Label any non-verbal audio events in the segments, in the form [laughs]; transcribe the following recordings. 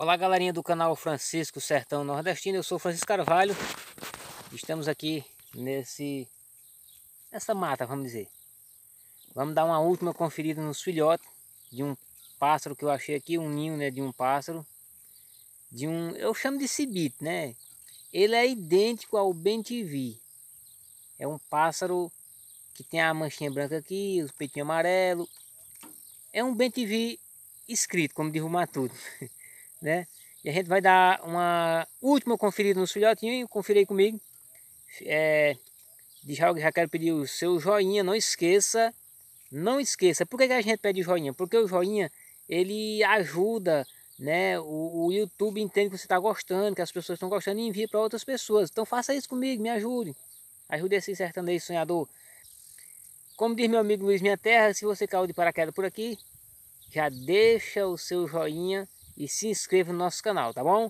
Olá galerinha do canal Francisco Sertão Nordestino, eu sou Francisco Carvalho Estamos aqui nesse, nessa mata, vamos dizer Vamos dar uma última conferida nos filhotes De um pássaro que eu achei aqui, um ninho né, de um pássaro De um, eu chamo de cibit, né Ele é idêntico ao bentivi É um pássaro que tem a manchinha branca aqui, os peitinhos amarelo É um bentivi escrito, como derrumar tudo [laughs] né? E a gente vai dar uma última conferida nos filhotinhos, confira aí comigo. É, já quero pedir o seu joinha, não esqueça, não esqueça. Por que, que a gente pede joinha? Porque o joinha, ele ajuda, né? O, o YouTube entende que você está gostando, que as pessoas estão gostando e envia para outras pessoas. Então faça isso comigo, me ajude. Ajude esse sertanejo sonhador. Como diz meu amigo Luiz Minha Terra, se você caiu de paraquedas por aqui, já deixa o seu joinha e se inscreva no nosso canal, tá bom?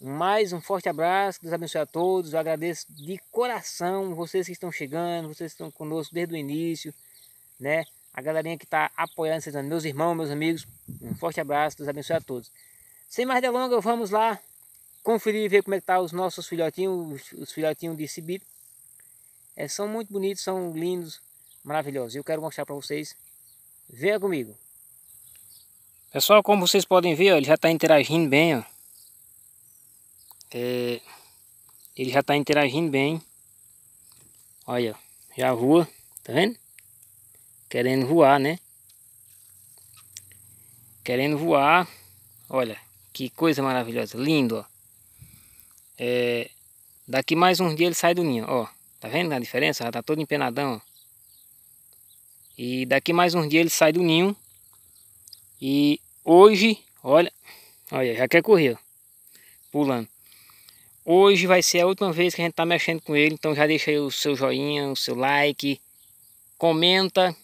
Mais um forte abraço, Deus abençoe a todos. Eu agradeço de coração vocês que estão chegando, vocês que estão conosco desde o início, né? A galerinha que está apoiando, vocês, meus irmãos, meus amigos. Um forte abraço, Deus abençoe a todos. Sem mais delongas, vamos lá conferir e ver como é que tá os nossos filhotinhos, os filhotinhos de Sibip. É, são muito bonitos, são lindos, maravilhosos. Eu quero mostrar para vocês. Venha comigo. Pessoal, é como vocês podem ver, ó, ele já está interagindo bem. Ó. É, ele já está interagindo bem. Olha, já voa, tá vendo? Querendo voar, né? Querendo voar. Olha, que coisa maravilhosa, lindo, ó. É, daqui mais um dia ele sai do ninho, ó. Tá vendo a diferença? Já tá todo empenadão, ó. E daqui mais um dia ele sai do ninho e hoje, olha, olha, já quer correr, ó, pulando. Hoje vai ser a última vez que a gente tá mexendo com ele, então já deixa aí o seu joinha, o seu like, comenta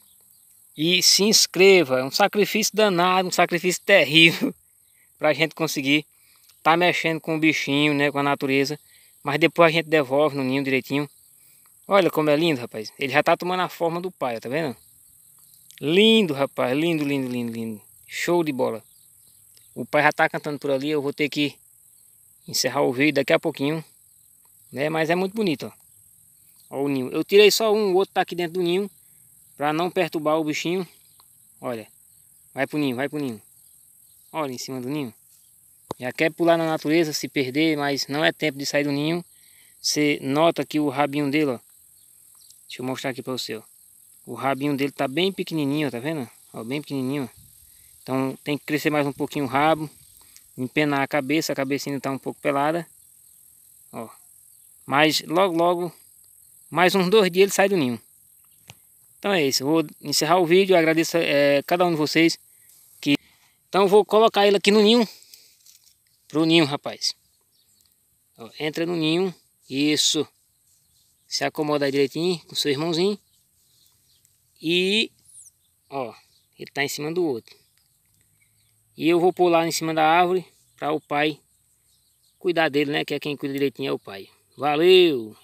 e se inscreva. É um sacrifício danado, um sacrifício terrível [laughs] para a gente conseguir tá mexendo com o bichinho, né, com a natureza. Mas depois a gente devolve no ninho direitinho. Olha como é lindo, rapaz. Ele já tá tomando a forma do pai, tá vendo? Lindo, rapaz. Lindo, lindo, lindo, lindo. Show de bola. O pai já tá cantando por ali, eu vou ter que encerrar o vídeo daqui a pouquinho. Né? Mas é muito bonito, ó. ó o ninho. Eu tirei só um, o outro tá aqui dentro do ninho. Pra não perturbar o bichinho. Olha. Vai pro ninho, vai pro ninho. Olha em cima do ninho. Já quer pular na natureza, se perder, mas não é tempo de sair do ninho. Você nota que o rabinho dele, ó. Deixa eu mostrar aqui para você, ó. O rabinho dele tá bem pequenininho, tá vendo? Ó, bem pequenininho, ó. Então tem que crescer mais um pouquinho o rabo, empenar a cabeça, a cabeça ainda está um pouco pelada. Ó. Mas logo, logo, mais uns dois dias ele sai do ninho. Então é isso, eu vou encerrar o vídeo, eu agradeço é, cada um de vocês. Que... Então vou colocar ele aqui no ninho, pro ninho rapaz. Ó, entra no ninho, isso. Se acomoda direitinho com seu irmãozinho. E, ó, ele tá em cima do outro. E eu vou pular em cima da árvore para o pai cuidar dele, né? Que é quem cuida direitinho é o pai. Valeu!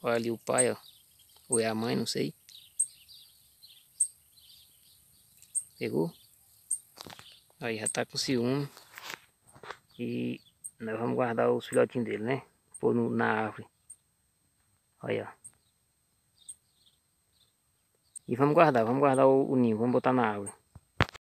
Olha ali o pai, ó. Ou é a mãe, não sei. Pegou? Aí já tá com ciúme. E nós vamos guardar os filhotinhos dele, né? Pôr no, na árvore. Olha, ó. E vamos guardar, vamos guardar o, o ninho, vamos botar na árvore.